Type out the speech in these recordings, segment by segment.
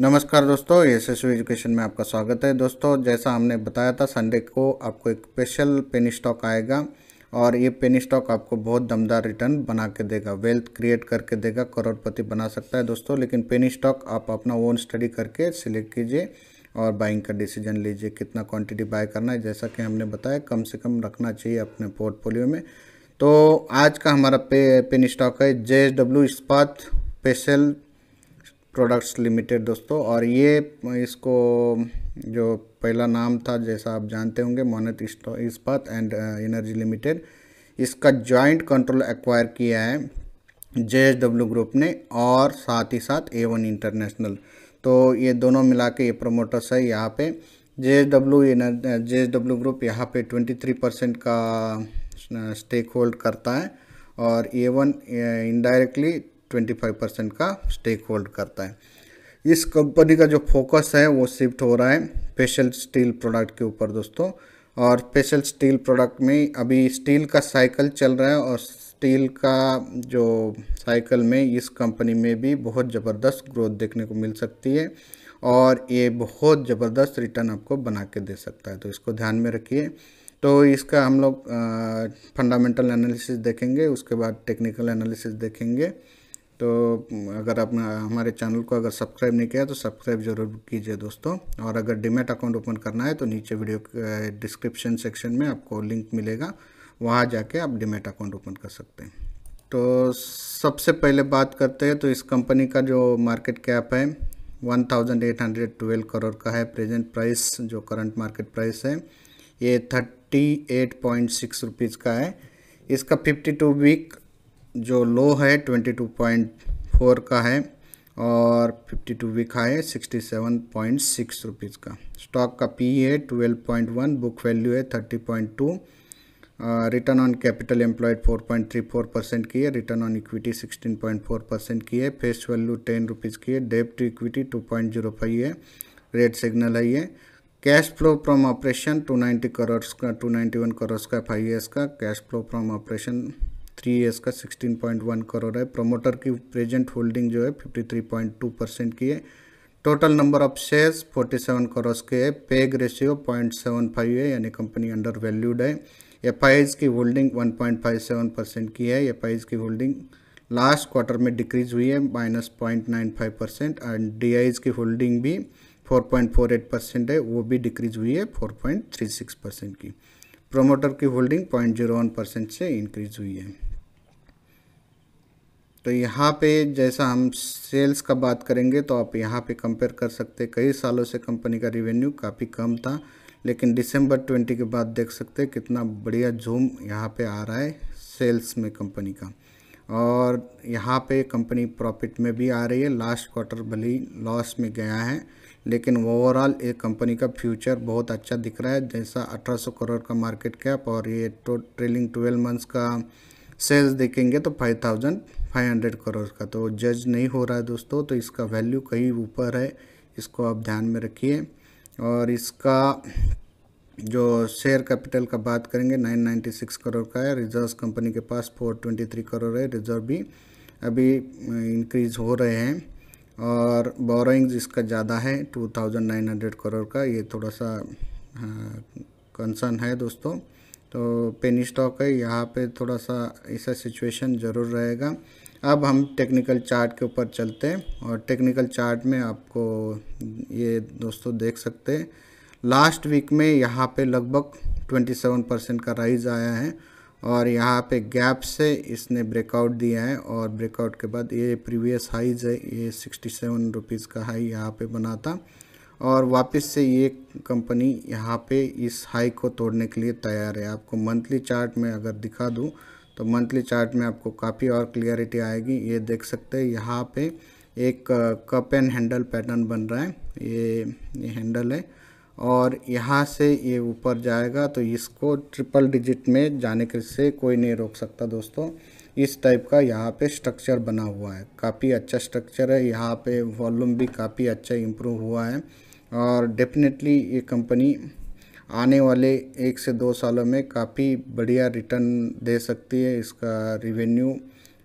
नमस्कार दोस्तों S S education में आपका स्वागत है दोस्तों जैसा हमने बताया था संडे को आपको एक स्पेशल पेनी स्टॉक आएगा और ये पेनी स्टॉक आपको बहुत दमदार रिटर्न बना के देगा वेल्थ क्रिएट करके देगा करोड़पति बना सकता है दोस्तों लेकिन पेनी स्टॉक आप अपना ओन स्टडी करके सिलेक्ट कीजिए और बाइंग का डिसीजन लीजिए कितना क्वान्टिटी बाय करना है जैसा कि हमने बताया कम से कम रखना चाहिए अपने पोर्टफोलियो में तो आज का हमारा पे पेन स्टॉक है J S W Ispat special products limited दोस्तों और ये इसको जो पहला नाम था जैसा आप जानते होंगे Monnet Ispat and energy limited इसका जॉइंट कंट्रोल एक्वायर किया है जे डब्ल्यू ग्रुप ने और साथ ही साथ ए वन इंटरनेशनल तो ये दोनों मिला के ये प्रोमोटर्स है यहाँ पे J S W J S W group यहाँ पे 23 परसेंट का स्टेक होल्ड करता है और ए वन 25 परसेंट का स्टेक होल्ड करता है इस कंपनी का जो फोकस है वो शिफ्ट हो रहा है स्पेशल स्टील प्रोडक्ट के ऊपर दोस्तों और स्पेशल स्टील प्रोडक्ट में अभी स्टील का साइकिल चल रहा है और स्टील का जो साइकिल में इस कंपनी में भी बहुत ज़बरदस्त ग्रोथ देखने को मिल सकती है और ये बहुत ज़बरदस्त रिटर्न आपको बना के दे सकता है तो इसको ध्यान में रखिए तो इसका हम लोग फंडामेंटल एनालिसिस देखेंगे उसके बाद टेक्निकल एनालिसिस देखेंगे तो अगर आप हमारे चैनल को अगर सब्सक्राइब नहीं किया तो सब्सक्राइब जरूर कीजिए दोस्तों और अगर डीमेट अकाउंट ओपन करना है तो नीचे वीडियो डिस्क्रिप्शन सेक्शन में आपको लिंक मिलेगा वहाँ जाके आप डिमेट अकाउंट ओपन कर सकते हैं तो सबसे पहले बात करते हैं तो इस कंपनी का जो मार्केट कैप है 1812 करोड़ का है प्रेजेंट प्राइस जो करंट मार्केट प्राइस है ये 38.6 एट का है इसका 52 वीक जो लो है 22.4 का है और 52 वीक हाई है 67.6 रुपीस का स्टॉक का पी e है 12.1 बुक वैल्यू है 30.2 return on capital employed 4.34 percent की है रिटर्न ऑन इक्विटी 16.4 परसेंट की है फेस वैल्यू टेन रुपीज़ की है डेप टू इक्विटी 2.05 है रेड सिग्नल है ये cash flow from operation 290 crore का 291 करोड़ का फाइव ईयर्स का cash flow from operation three S का सिक्सटीन पॉइंट वन करोड़ है प्रमोटर की प्रेजेंट होल्डिंग जो है fifty three point two percent की है total number of shares forty seven crore के है PEG ratio point seven five है यानी कंपनी अंडर वैल्यूड है एफ की holding one point five seven percent की है एफ की होल्डिंग लास्ट क्वार्टर में डिक्रीज हुई है minus point nine five percent and D की होल्डिंग भी four point four eight percent है वो भी डिक्रीज हुई है four point three six percent की प्रोमोटर की holding point zero one percent से इंक्रीज हुई है तो यहाँ पे जैसा हम सेल्स का बात करेंगे तो आप यहाँ पे कंपेयर कर सकते कई सालों से कंपनी का रिवेन्यू काफ़ी कम था लेकिन दिसंबर 20 के बाद देख सकते कितना बढ़िया झूम यहाँ पे आ रहा है सेल्स में कंपनी का और यहाँ पे कंपनी प्रॉफिट में भी आ रही है लास्ट क्वार्टर भले ही लॉस में गया है लेकिन ओवरऑल ये कंपनी का फ्यूचर बहुत अच्छा दिख रहा है जैसा 1800 करोड़ का मार्केट कैप और ये ट्रेलिंग 12 मंथ्स का सेल्स देखेंगे तो थाउजेंड 500 करोड़ का तो जज नहीं हो रहा है दोस्तों तो इसका वैल्यू कहीं ऊपर है इसको आप ध्यान में रखिए और इसका जो शेयर कैपिटल का बात करेंगे 996 करोड़ का है रिजर्व कंपनी के पास 423 करोड़ है रिजर्व भी अभी इंक्रीज हो रहे हैं और बोरोइंग्स इसका ज़्यादा है 2900 करोड़ का ये थोड़ा सा हाँ, कंसर्न है दोस्तों तो पेनी स्टॉक है यहाँ पे थोड़ा सा ऐसा सिचुएशन ज़रूर रहेगा अब हम टेक्निकल चार्ट के ऊपर चलते हैं और टेक्निकल चार्ट में आपको ये दोस्तों देख सकते हैं लास्ट वीक में यहाँ पे लगभग 27 परसेंट का राइज आया है और यहाँ पे गैप से इसने ब्रेकआउट दिया है और ब्रेकआउट के बाद ये प्रीवियस हाइज है ये सिक्सटी सेवन रुपीज़ का हाई यहाँ पे बना था और वापस से ये कंपनी यहाँ पे इस हाई को तोड़ने के लिए तैयार है आपको मंथली चार्ट में अगर दिखा दूँ तो मंथली चार्ट में आपको काफ़ी और क्लियरिटी आएगी ये देख सकते हैं यहाँ पे एक कप एंड हैंडल पैटर्न बन रहा है ये ये हैंडल है और यहाँ से ये ऊपर जाएगा तो इसको ट्रिपल डिजिट में जाने के से कोई नहीं रोक सकता दोस्तों इस टाइप का यहाँ पे स्ट्रक्चर बना हुआ है काफ़ी अच्छा स्ट्रक्चर है यहाँ पे वॉल्यूम भी काफ़ी अच्छा इम्प्रूव हुआ है और डेफिनेटली ये कंपनी आने वाले एक से दो सालों में काफ़ी बढ़िया रिटर्न दे सकती है इसका रिवेन्यू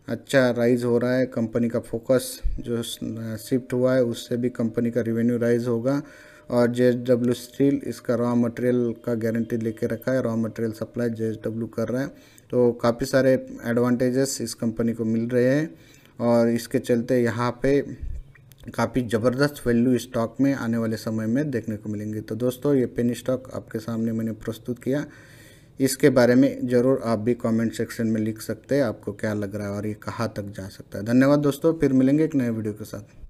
अच्छा राइज हो रहा है कंपनी का फोकस जो शिफ्ट हुआ है उससे भी कंपनी का रिवेन्यू राइज होगा और जे डब्ल्यू स्टील इसका रॉ मटेरियल का गारंटी लेके रखा है raw material supply J W कर रहा है तो काफ़ी सारे एडवांटेजेस इस कंपनी को मिल रहे हैं और इसके चलते यहाँ पे काफ़ी ज़बरदस्त वैल्यू स्टॉक में आने वाले समय में देखने को मिलेंगे तो दोस्तों ये पेन स्टॉक आपके सामने मैंने प्रस्तुत किया इसके बारे में ज़रूर आप भी कमेंट सेक्शन में लिख सकते हैं आपको क्या लग रहा है और ये कहाँ तक जा सकता है धन्यवाद दोस्तों फिर मिलेंगे एक नए वीडियो के साथ